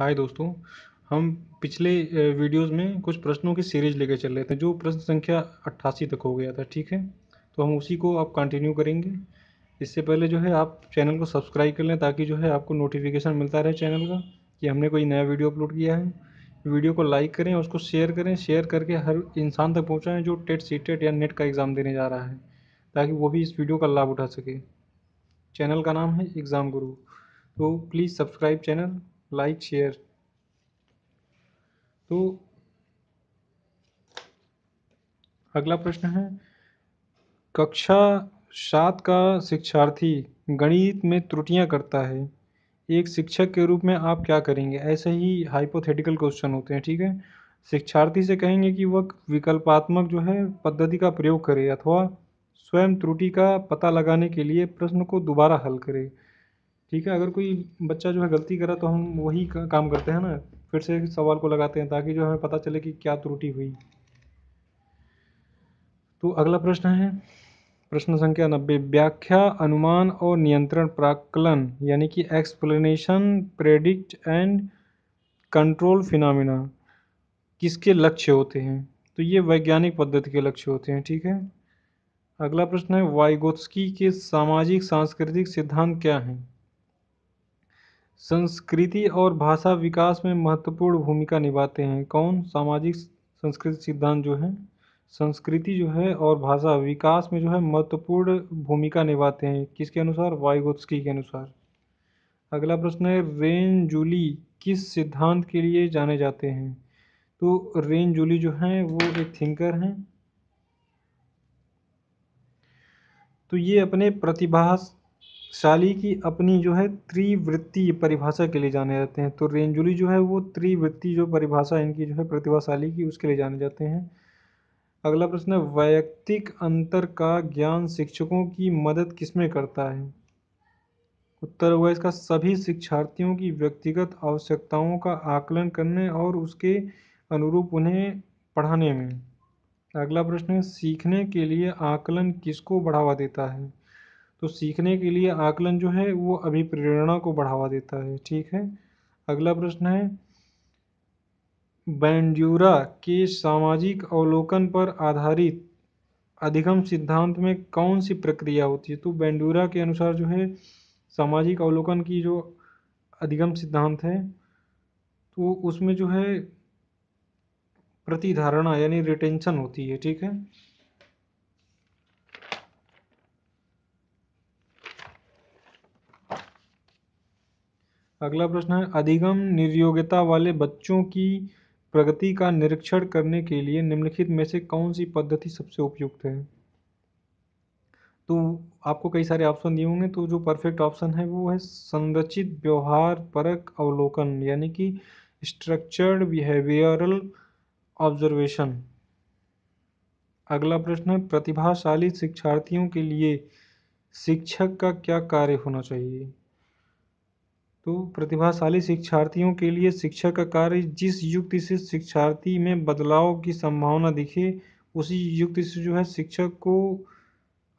हाय दोस्तों हम पिछले वीडियोस में कुछ प्रश्नों की सीरीज लेकर चल रहे थे जो प्रश्न संख्या अट्ठासी तक हो गया था ठीक है तो हम उसी को आप कंटिन्यू करेंगे इससे पहले जो है आप चैनल को सब्सक्राइब कर लें ताकि जो है आपको नोटिफिकेशन मिलता रहे चैनल का कि हमने कोई नया वीडियो अपलोड किया है वीडियो को लाइक करें उसको शेयर करें शेयर करके हर इंसान तक पहुँचाएँ जो टेट सी टेट या नेट का एग्ज़ाम देने जा रहा है ताकि वो भी इस वीडियो का लाभ उठा सके चैनल का नाम है एग्ज़ाम गुरु तो please subscribe channel like share तो अगला प्रश्न है कक्षा सात का शिक्षार्थी गणित में त्रुटियां करता है एक शिक्षक के रूप में आप क्या करेंगे ऐसे ही हाइपोथेटिकल क्वेश्चन होते हैं ठीक है शिक्षार्थी से कहेंगे कि वह विकल्पात्मक जो है पद्धति का प्रयोग करे अथवा स्वयं त्रुटि का पता लगाने के लिए प्रश्न को दोबारा हल करे ठीक है अगर कोई बच्चा जो है गलती करा तो हम वही काम करते हैं ना फिर से सवाल को लगाते हैं ताकि जो हमें पता चले कि क्या त्रुटि हुई तो अगला प्रश्न है प्रश्न संख्या नब्बे व्याख्या अनुमान और नियंत्रण प्राकलन यानी कि explanation predict and control phenomena किसके लक्ष्य होते हैं तो ये वैज्ञानिक पद्धति के लक्ष्य होते हैं ठीक है अगला प्रश्न है वाइगोत्स्की के सामाजिक सांस्कृतिक सिद्धांत क्या हैं संस्कृति और भाषा विकास में महत्वपूर्ण भूमिका निभाते हैं कौन सामाजिक संस्कृति सिद्धांत जो है संस्कृति जो है और भाषा विकास में जो है महत्वपूर्ण भूमिका निभाते हैं किसके अनुसार वाइगोत्स्की के अनुसार अगला प्रश्न है रेन जूली किस सिद्धांत के लिए जाने जाते हैं तो रेन जूली जो हैं वो एक थिंकर हैं तो ये अपने प्रतिभा शाली की अपनी जो है त्रिवृत्ति परिभाषा के लिए जाने जाते हैं तो रेंजुली जो है वो त्रिवृत्ति जो परिभाषा इनकी जो है प्रतिभाशाली की उसके लिए जाने जाते हैं अगला प्रश्न है वैयक्तिक अंतर का ज्ञान शिक्षकों की मदद किसमें करता है उत्तर हुआ इसका सभी शिक्षार्थियों की व्यक्तिगत आवश्यकताओं का आकलन करने और उसके अनुरूप उन्हें पढ़ाने में अगला प्रश्न है सीखने के लिए आकलन किसको बढ़ावा देता है तो सीखने के लिए आकलन जो है वो अभिप्रेरणा को बढ़ावा देता है ठीक है अगला प्रश्न है बैंड्यूरा के सामाजिक अवलोकन पर आधारित अधिगम सिद्धांत में कौन सी प्रक्रिया होती है तो बैंडूरा के अनुसार जो है सामाजिक अवलोकन की जो अधिगम सिद्धांत है तो उसमें जो है प्रतिधारणा यानी रिटेंशन होती है ठीक है अगला प्रश्न है अधिगम निर्योग्यता वाले बच्चों की प्रगति का निरीक्षण करने के लिए निम्नलिखित में से कौन सी पद्धति सबसे उपयुक्त है तो आपको कई सारे ऑप्शन दिए होंगे तो जो परफेक्ट ऑप्शन है वो है संरचित व्यवहार परक अवलोकन यानी कि स्ट्रक्चर्ड बिहेवियरल ऑब्जर्वेशन अगला प्रश्न है प्रतिभाशाली शिक्षार्थियों के लिए शिक्षक का क्या कार्य होना चाहिए तो प्रतिभाशाली शिक्षार्थियों के लिए शिक्षा का कार्य जिस युक्ति से शिक्षार्थी में बदलाव की संभावना दिखे उसी युक्ति से जो है शिक्षक को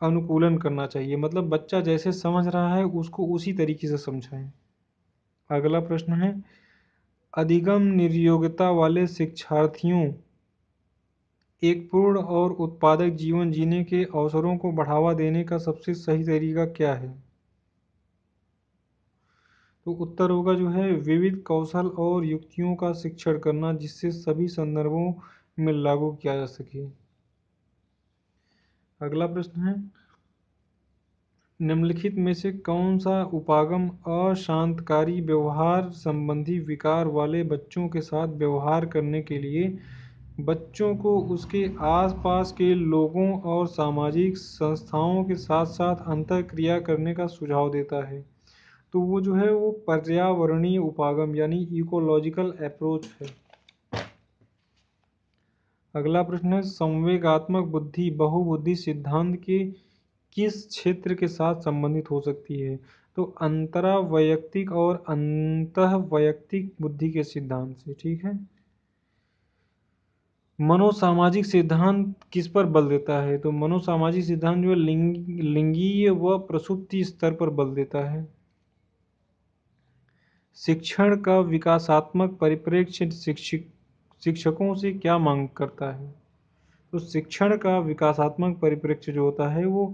अनुकूलन करना चाहिए मतलब बच्चा जैसे समझ रहा है उसको उसी तरीके से समझाएं अगला प्रश्न है अधिगम निर्योग्यता वाले शिक्षार्थियों एक पूर्ण और उत्पादक जीवन जीने के अवसरों को बढ़ावा देने का सबसे सही तरीका क्या है तो उत्तर होगा जो है विविध कौशल और युक्तियों का शिक्षण करना जिससे सभी संदर्भों में लागू किया जा सके अगला प्रश्न है निम्नलिखित में से कौन सा उपागम अशांतकारी व्यवहार संबंधी विकार वाले बच्चों के साथ व्यवहार करने के लिए बच्चों को उसके आसपास के लोगों और सामाजिक संस्थाओं के साथ साथ अंतर क्रिया करने का सुझाव देता है तो वो जो है वो पर्यावरणीय उपागम यानी इकोलॉजिकल अप्रोच है अगला प्रश्न है संवेगात्मक बुद्धि बहुबुद्धि सिद्धांत के किस क्षेत्र के साथ संबंधित हो सकती है तो अंतरा वैयक्तिक और अंत वैयक्तिक बुद्धि के सिद्धांत से ठीक है मनोसामाजिक सिद्धांत किस पर बल देता है तो मनोसामाजिक सिद्धांत जो लिंग लिंगीय व प्रसुप्ति स्तर पर बल देता है शिक्षण का विकासात्मक परिप्रेक्ष्य शिक्षक शिक्षकों से क्या मांग करता है तो शिक्षण का विकासात्मक परिप्रेक्ष्य जो होता है वो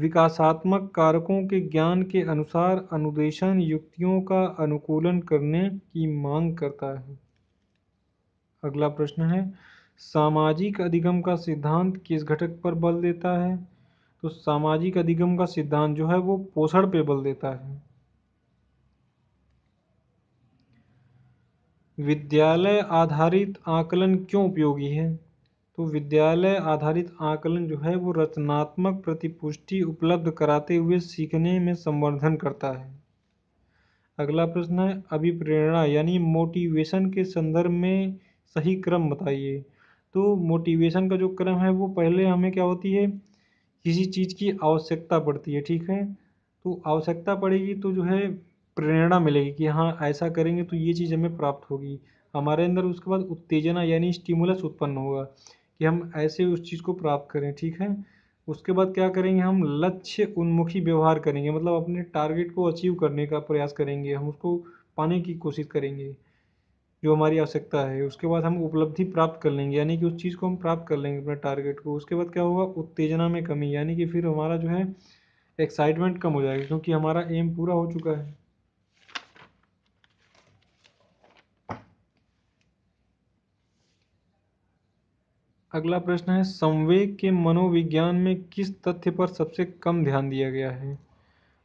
विकासात्मक कारकों के ज्ञान के अनुसार अनुदेशन युक्तियों का अनुकूलन करने की मांग करता है अगला प्रश्न है सामाजिक अधिगम का सिद्धांत किस घटक पर बल देता है तो सामाजिक अधिगम का सिद्धांत जो है वो पोषण पे बल देता है विद्यालय आधारित आकलन क्यों उपयोगी है तो विद्यालय आधारित आकलन जो है वो रचनात्मक प्रतिपुष्टि उपलब्ध कराते हुए सीखने में संवर्धन करता है अगला प्रश्न है अभिप्रेरणा यानी मोटिवेशन के संदर्भ में सही क्रम बताइए तो मोटिवेशन का जो क्रम है वो पहले हमें क्या होती है किसी चीज़ की आवश्यकता पड़ती है ठीक है तो आवश्यकता पड़ेगी तो जो है प्रेरणा मिलेगी कि हाँ ऐसा करेंगे तो ये चीज़ हमें प्राप्त होगी हमारे अंदर उसके बाद उत्तेजना यानी स्टिमुलस उत्पन्न होगा कि हम ऐसे उस चीज़ को प्राप्त करें ठीक है उसके बाद क्या करेंगे हम लक्ष्य उन्मुखी व्यवहार करेंगे मतलब अपने टारगेट को अचीव करने का प्रयास करेंगे हम उसको पाने की कोशिश करेंगे जो हमारी आवश्यकता है उसके बाद हम उपलब्धि प्राप्त कर लेंगे यानी कि उस चीज़ को हम प्राप्त कर लेंगे अपने टारगेट को उसके बाद क्या होगा उत्तेजना में कमी यानी कि फिर हमारा जो है एक्साइटमेंट कम हो जाएगा क्योंकि हमारा एम पूरा हो चुका है अगला प्रश्न है संवेग के मनोविज्ञान में किस तथ्य पर सबसे कम ध्यान दिया गया है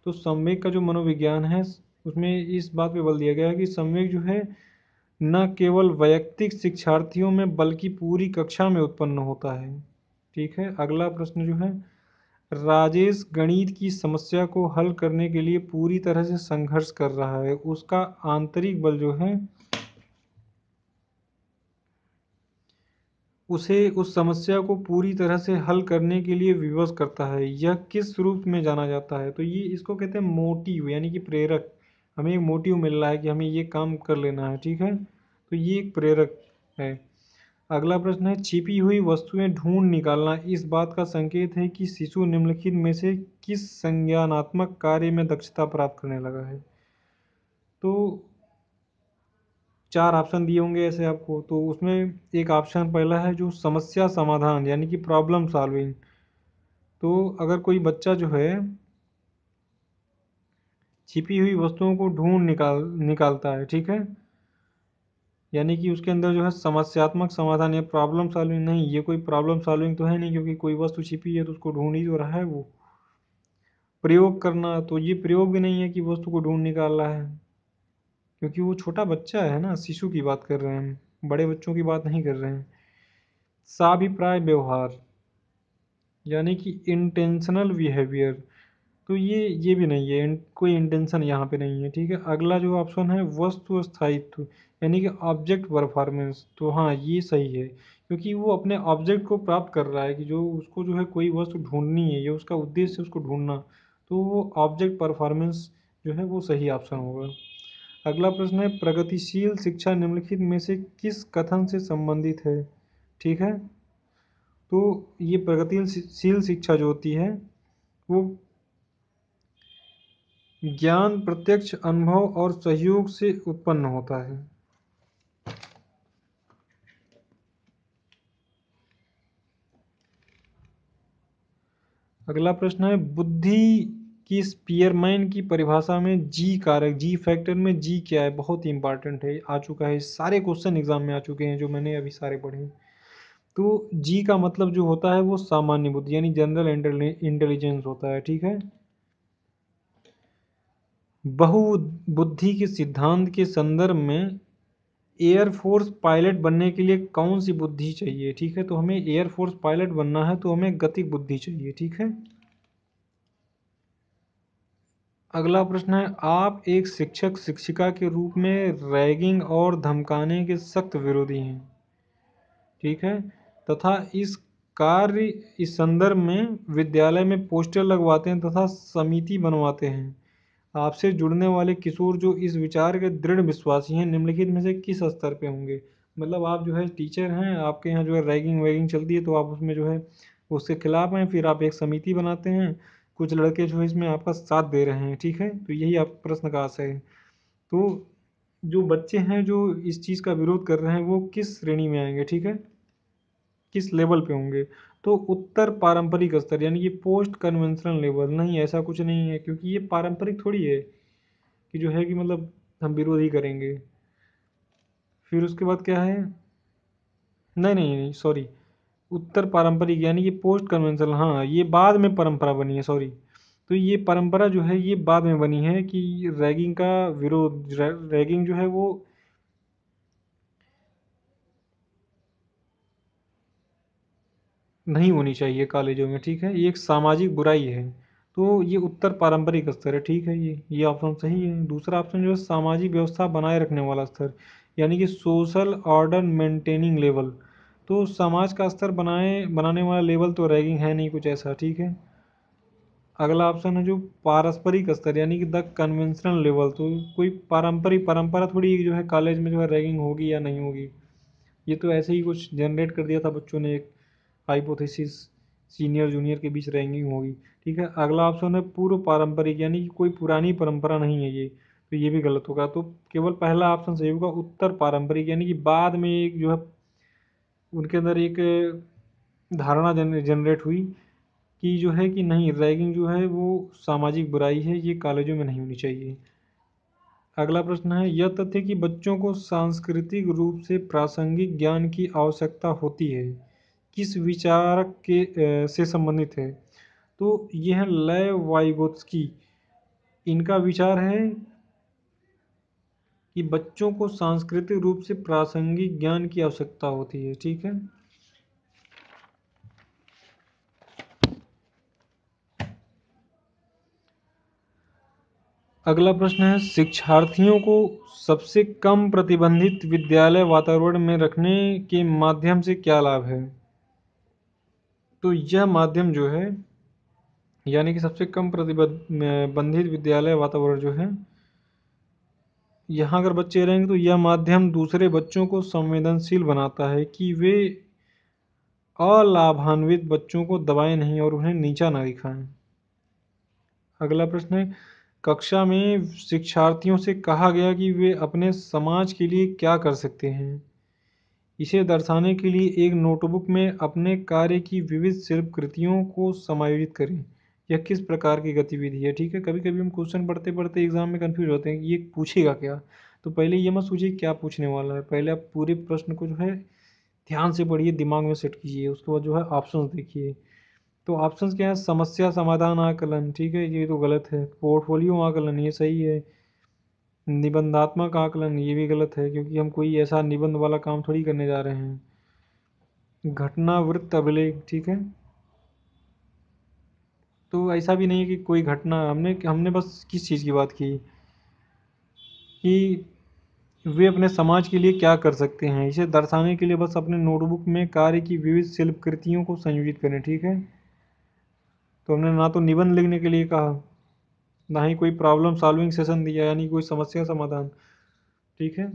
तो संवेग का जो मनोविज्ञान है उसमें इस बात पे बल दिया गया है कि संवेग जो है न केवल वैयक्तिक शिक्षार्थियों में बल्कि पूरी कक्षा में उत्पन्न होता है ठीक है अगला प्रश्न जो है राजेश गणित की समस्या को हल करने के लिए पूरी तरह से संघर्ष कर रहा है उसका आंतरिक बल जो है उसे उस समस्या को पूरी तरह से हल करने के लिए विवश करता है यह किस रूप में जाना जाता है तो ये इसको कहते हैं मोटिव यानी कि प्रेरक हमें एक मोटिव मिल रहा है कि हमें ये काम कर लेना है ठीक है तो ये एक प्रेरक है अगला प्रश्न है छिपी हुई वस्तुएं ढूंढ निकालना इस बात का संकेत है कि शिशु निम्नलिखित में से किस संज्ञानात्मक कार्य में दक्षता प्राप्त करने लगा है तो चार ऑप्शन दिए होंगे ऐसे आपको तो उसमें एक ऑप्शन पहला है जो समस्या समाधान यानी कि प्रॉब्लम सॉल्विंग तो अगर कोई बच्चा जो है छिपी हुई वस्तुओं को ढूंढ निकाल निकालता है ठीक है यानी कि उसके अंदर जो है समस्यात्मक समाधान या प्रॉब्लम सॉल्विंग नहीं ये कोई प्रॉब्लम सॉल्विंग तो है नहीं क्योंकि कोई वस्तु छिपी है तो उसको ढूंढ ही तो रहा है वो प्रयोग करना तो ये प्रयोग भी नहीं है कि वस्तु को ढूंढ निकाल रहा है क्योंकि वो छोटा बच्चा है ना शिशु की बात कर रहे हैं बड़े बच्चों की बात नहीं कर रहे हैं साभिप्राय व्यवहार यानी कि इंटेंशनल बिहेवियर तो ये ये भी नहीं है कोई इंटेंशन यहाँ पे नहीं है ठीक है अगला जो ऑप्शन है वस्तु स्थायित्व यानी कि ऑब्जेक्ट परफॉर्मेंस तो हाँ ये सही है क्योंकि वो अपने ऑब्जेक्ट को प्राप्त कर रहा है कि जो उसको जो है कोई वस्तु ढूंढनी है या उसका उद्देश्य उसको ढूंढना तो वो ऑब्जेक्ट परफॉर्मेंस जो है वो सही ऑप्शन होगा अगला प्रश्न है प्रगतिशील शिक्षा निम्नलिखित में से किस कथन से संबंधित है ठीक है तो ये प्रगतिशील शिक्षा जो होती है वो ज्ञान प्रत्यक्ष अनुभव और सहयोग से उत्पन्न होता है अगला प्रश्न है बुद्धि कि स्पीयरमैन की परिभाषा में जी कारक जी फैक्टर में जी क्या है बहुत ही इंपॉर्टेंट है आ चुका है सारे क्वेश्चन एग्जाम में आ चुके हैं जो मैंने अभी सारे पढ़े तो जी का मतलब जो होता है वो सामान्य बुद्धि यानी जनरल इंटेलिजेंस होता है ठीक है बहु बुद्धि के सिद्धांत के संदर्भ में एयरफोर्स पायलट बनने के लिए कौन सी बुद्धि चाहिए ठीक है तो हमें एयरफोर्स पायलट बनना है तो हमें गतिक बुद्धि चाहिए ठीक है अगला प्रश्न है आप एक शिक्षक शिक्षिका के रूप में रैगिंग और धमकाने के सख्त विरोधी हैं ठीक है तथा इस कार्य इस संदर्भ में विद्यालय में पोस्टर लगवाते हैं तथा समिति बनवाते हैं आपसे जुड़ने वाले किशोर जो इस विचार के दृढ़ विश्वासी हैं निम्नलिखित में से किस स्तर पे होंगे मतलब आप जो है टीचर हैं आपके यहाँ जो है रैगिंग वैगिंग चलती है तो आप उसमें जो है उसके खिलाफ हैं फिर आप एक समिति बनाते हैं कुछ लड़के जो है इसमें आपका साथ दे रहे हैं ठीक है तो यही आप प्रश्न का आशय है तो जो बच्चे हैं जो इस चीज़ का विरोध कर रहे हैं वो किस श्रेणी में आएंगे ठीक है किस लेवल पे होंगे तो उत्तर पारंपरिक स्तर यानी कि पोस्ट कन्वेंशनल लेवल नहीं ऐसा कुछ नहीं है क्योंकि ये पारंपरिक थोड़ी है कि जो है कि मतलब हम विरोध ही करेंगे फिर उसके बाद क्या है नहीं नहीं नहीं सॉरी उत्तर पारंपरिक यानी ये पोस्ट कन्वेंशनल हाँ ये बाद में परंपरा बनी है सॉरी तो ये परंपरा जो है ये बाद में बनी है कि रैगिंग का विरोध रैगिंग जो है वो नहीं होनी चाहिए कॉलेजों में ठीक है ये एक सामाजिक बुराई है तो ये उत्तर पारंपरिक स्तर है ठीक है ये ये ऑप्शन सही है दूसरा ऑप्शन जो है सामाजिक व्यवस्था बनाए रखने वाला स्तर यानी कि सोशल ऑर्डर मेंटेनिंग लेवल तो समाज का स्तर बनाए बनाने वाला लेवल तो रैगिंग है नहीं कुछ ऐसा ठीक है अगला ऑप्शन है जो पारस्परिक स्तर यानी कि द कन्वेंशनल लेवल तो कोई पारंपरिक परंपरा थोड़ी जो है कॉलेज में जो है रैगिंग होगी या नहीं होगी ये तो ऐसे ही कुछ जनरेट कर दिया था बच्चों ने एक हाइपोथेसिस सीनियर जूनियर के बीच रैंकिंग होगी ठीक है अगला ऑप्शन है पूर्व पारंपरिक यानी कि कोई पुरानी परंपरा नहीं है ये तो ये भी गलत होगा तो केवल पहला ऑप्शन सही होगा उत्तर पारंपरिक यानी कि बाद में एक जो है उनके अंदर एक धारणा जनरेट हुई कि जो है कि नहीं रैगिंग जो है वो सामाजिक बुराई है ये कॉलेजों में नहीं होनी चाहिए अगला प्रश्न है यह तथ्य कि बच्चों को सांस्कृतिक रूप से प्रासंगिक ज्ञान की आवश्यकता होती है किस विचार के से संबंधित है तो यह लय वाइगोत्स्की इनका विचार है कि बच्चों को सांस्कृतिक रूप से प्रासंगिक ज्ञान की आवश्यकता होती है ठीक है अगला प्रश्न है शिक्षार्थियों को सबसे कम प्रतिबंधित विद्यालय वातावरण में रखने के माध्यम से क्या लाभ है तो यह माध्यम जो है यानी कि सबसे कम प्रतिबंधित विद्यालय वातावरण जो है यहाँ अगर बच्चे रहेंगे तो यह माध्यम दूसरे बच्चों को संवेदनशील बनाता है कि वे अलाभान्वित बच्चों को दबाएं नहीं और उन्हें नीचा ना दिखाएं अगला प्रश्न है कक्षा में शिक्षार्थियों से कहा गया कि वे अपने समाज के लिए क्या कर सकते हैं इसे दर्शाने के लिए एक नोटबुक में अपने कार्य की विविध शिल्पकृतियों को समायोजित करें या किस प्रकार की गतिविधि है ठीक है कभी कभी हम क्वेश्चन पढ़ते पढ़ते एग्जाम में कन्फ्यूज होते हैं कि ये पूछेगा क्या तो पहले ये मत सोचिए क्या पूछने वाला है पहले आप पूरे प्रश्न को जो है ध्यान से पढ़िए दिमाग में सेट कीजिए उसके बाद जो है ऑप्शन देखिए तो ऑप्शन क्या है समस्या समाधान आकलन ठीक है ये तो गलत है पोर्टफोलियो आकलन ये सही है निबंधात्मक आकलन ये भी गलत है क्योंकि हम कोई ऐसा निबंध वाला काम थोड़ी करने जा रहे हैं घटना वृत्त अभिलेख ठीक है तो ऐसा भी नहीं है कि कोई घटना हमने हमने बस किस चीज़ की बात की कि वे अपने समाज के लिए क्या कर सकते हैं इसे दर्शाने के लिए बस अपने नोटबुक में कार्य की विविध शिल्प कृतियों को संयोजित करें ठीक है तो हमने ना तो निबंध लिखने के लिए कहा ना ही कोई प्रॉब्लम सॉल्विंग सेशन दिया यानी कोई समस्या समाधान ठीक है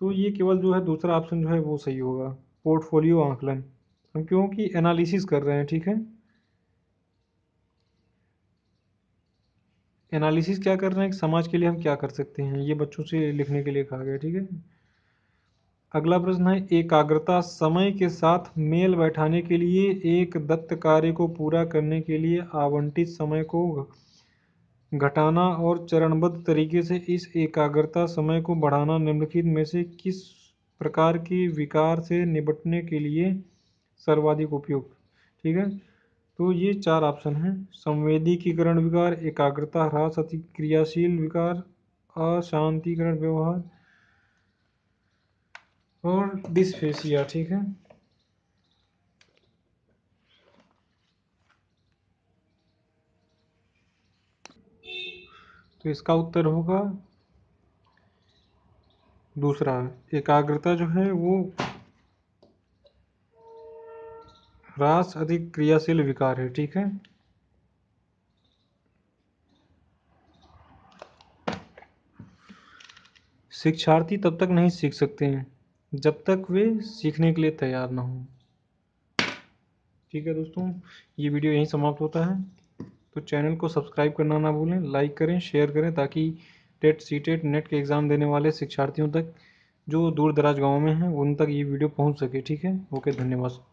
तो ये केवल जो है दूसरा ऑप्शन जो है वो सही होगा पोर्टफोलियो आंकलन हम क्योंकि एनालिसिस कर रहे हैं ठीक है एनालिसिस क्या कर रहे हैं समाज के लिए हम क्या कर सकते हैं ये बच्चों से लिखने के लिए कहा गया ठीक है अगला प्रश्न है एकाग्रता समय के साथ मेल बैठाने के लिए एक दत्त कार्य को पूरा करने के लिए आवंटित समय को घटाना और चरणबद्ध तरीके से इस एकाग्रता समय को बढ़ाना निम्नलिखित में से किस प्रकार के विकार से निपटने के लिए सर्वाधिक उपयुक्त ठीक है तो ये चार ऑप्शन हैं संवेदिकीकरण विकार एकाग्रता ह्रास क्रियाशील विकार अशांतिकरण व्यवहार और डिस्फेसिया ठीक है तो इसका उत्तर होगा दूसरा एकाग्रता जो है वो रास अधिक क्रियाशील विकार है ठीक है शिक्षार्थी तब तक नहीं सीख सकते हैं जब तक वे सीखने के लिए तैयार ना हों ठीक है दोस्तों ये वीडियो यहीं समाप्त होता है तो चैनल को सब्सक्राइब करना ना भूलें लाइक करें शेयर करें ताकि टेट सी टेट नेट के एग्ज़ाम देने वाले शिक्षार्थियों तक जो दूर दराज गाँव में हैं उन तक ये वीडियो पहुंच सके ठीक है ओके धन्यवाद